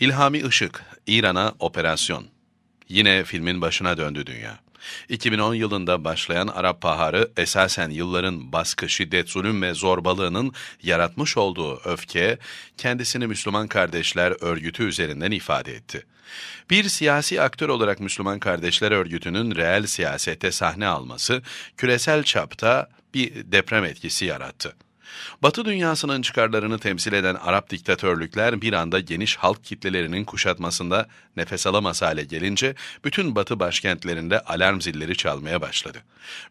İlhami Işık, İran'a operasyon. Yine filmin başına döndü dünya. 2010 yılında başlayan Arap Baharı esasen yılların baskı, şiddet, zulüm ve zorbalığının yaratmış olduğu öfke kendisini Müslüman Kardeşler Örgütü üzerinden ifade etti. Bir siyasi aktör olarak Müslüman Kardeşler Örgütü'nün reel siyasete sahne alması küresel çapta bir deprem etkisi yarattı. Batı dünyasının çıkarlarını temsil eden Arap diktatörlükler bir anda geniş halk kitlelerinin kuşatmasında nefes alamaz hale gelince bütün Batı başkentlerinde alarm zilleri çalmaya başladı.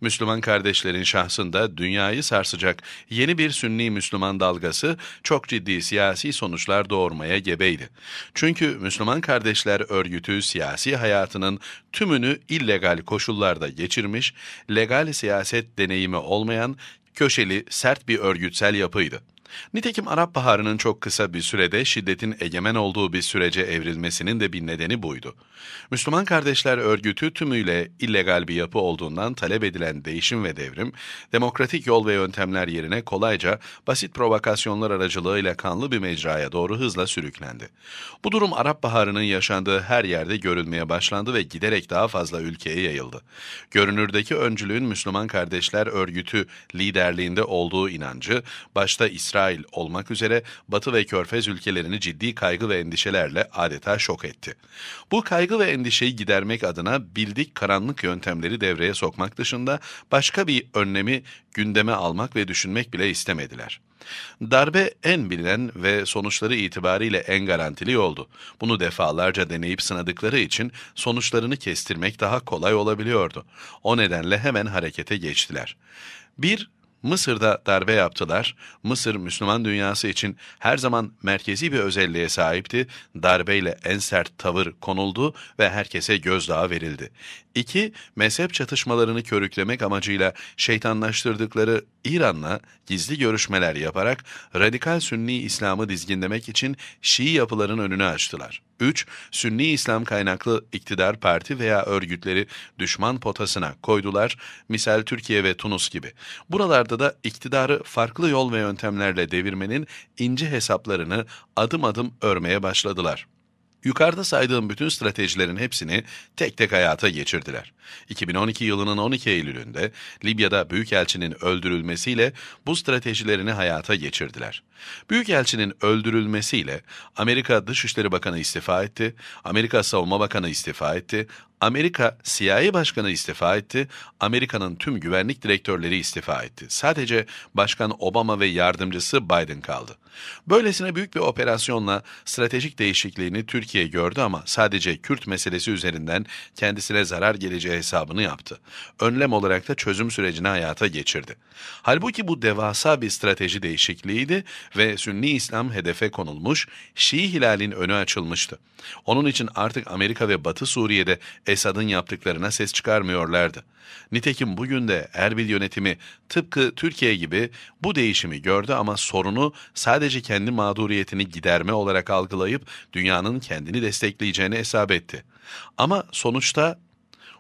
Müslüman kardeşlerin şahsında dünyayı sarsacak yeni bir Sünni Müslüman dalgası çok ciddi siyasi sonuçlar doğurmaya gebeydi. Çünkü Müslüman kardeşler örgütü siyasi hayatının tümünü illegal koşullarda geçirmiş, legal siyaset deneyimi olmayan köşeli, sert bir örgütsel yapıydı. Nitekim Arap Baharı'nın çok kısa bir sürede şiddetin egemen olduğu bir sürece evrilmesinin de bir nedeni buydu. Müslüman Kardeşler Örgütü tümüyle illegal bir yapı olduğundan talep edilen değişim ve devrim, demokratik yol ve yöntemler yerine kolayca basit provokasyonlar aracılığıyla kanlı bir mecraya doğru hızla sürüklendi. Bu durum Arap Baharı'nın yaşandığı her yerde görülmeye başlandı ve giderek daha fazla ülkeye yayıldı. Görünürdeki öncülüğün Müslüman Kardeşler Örgütü liderliğinde olduğu inancı, başta İsrail, İsrail olmak üzere Batı ve Körfez ülkelerini ciddi kaygı ve endişelerle adeta şok etti. Bu kaygı ve endişeyi gidermek adına bildik karanlık yöntemleri devreye sokmak dışında başka bir önlemi gündeme almak ve düşünmek bile istemediler. Darbe en bilinen ve sonuçları itibariyle en garantili yoldu. Bunu defalarca deneyip sınadıkları için sonuçlarını kestirmek daha kolay olabiliyordu. O nedenle hemen harekete geçtiler. Bir Mısır'da darbe yaptılar. Mısır Müslüman dünyası için her zaman merkezi bir özelliğe sahipti. Darbeyle en sert tavır konuldu ve herkese gözdağı verildi. 2. Mezhep çatışmalarını körüklemek amacıyla şeytanlaştırdıkları İran'la gizli görüşmeler yaparak radikal Sünni İslam'ı dizginlemek için Şii yapıların önünü açtılar. 3. Sünni İslam kaynaklı iktidar parti veya örgütleri düşman potasına koydular, misal Türkiye ve Tunus gibi. Buralarda da iktidarı farklı yol ve yöntemlerle devirmenin ince hesaplarını adım adım örmeye başladılar. Yukarıda saydığım bütün stratejilerin hepsini tek tek hayata geçirdiler. 2012 yılının 12 Eylül'ünde Libya'da Büyükelçinin öldürülmesiyle bu stratejilerini hayata geçirdiler. Büyükelçinin öldürülmesiyle Amerika Dışişleri Bakanı istifa etti, Amerika Savunma Bakanı istifa etti, Amerika CIA Başkanı istifa etti, Amerika'nın tüm güvenlik direktörleri istifa etti. Sadece Başkan Obama ve yardımcısı Biden kaldı. Böylesine büyük bir operasyonla stratejik değişikliğini Türkiye gördü ama sadece Kürt meselesi üzerinden kendisine zarar geleceği hesabını yaptı. Önlem olarak da çözüm sürecini hayata geçirdi. Halbuki bu devasa bir strateji değişikliğiydi ve Sünni İslam hedefe konulmuş, Şii hilalin önü açılmıştı. Onun için artık Amerika ve Batı Suriye'de Esad'ın yaptıklarına ses çıkarmıyorlardı. Nitekim bugün de Erbil yönetimi tıpkı Türkiye gibi bu değişimi gördü ama sorunu sadece kendi mağduriyetini giderme olarak algılayıp dünyanın kendini destekleyeceğini hesap etti. Ama sonuçta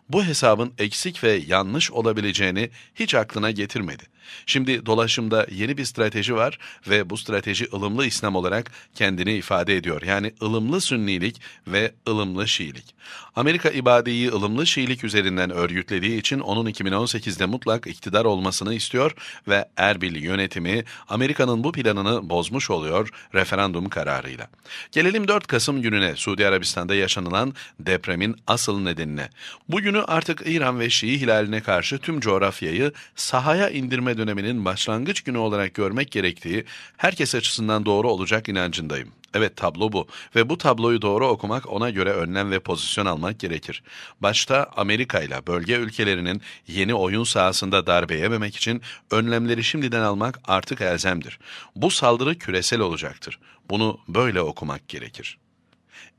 bu hesabın eksik ve yanlış olabileceğini hiç aklına getirmedi. Şimdi dolaşımda yeni bir strateji var ve bu strateji ılımlı İslam olarak kendini ifade ediyor. Yani ılımlı Sünnilik ve ılımlı Şiilik. Amerika ibadeyi ılımlı Şiilik üzerinden örgütlediği için onun 2018'de mutlak iktidar olmasını istiyor ve Erbil yönetimi Amerika'nın bu planını bozmuş oluyor referandum kararıyla. Gelelim 4 Kasım gününe Suudi Arabistan'da yaşanılan depremin asıl nedenine. Bugün günü artık İran ve Şii hilaline karşı tüm coğrafyayı sahaya indirme döneminin başlangıç günü olarak görmek gerektiği herkes açısından doğru olacak inancındayım. Evet tablo bu ve bu tabloyu doğru okumak ona göre önlem ve pozisyon almak gerekir. Başta Amerika ile bölge ülkelerinin yeni oyun sahasında darbe yememek için önlemleri şimdiden almak artık elzemdir. Bu saldırı küresel olacaktır. Bunu böyle okumak gerekir.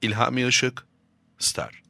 İlhami Işık, Star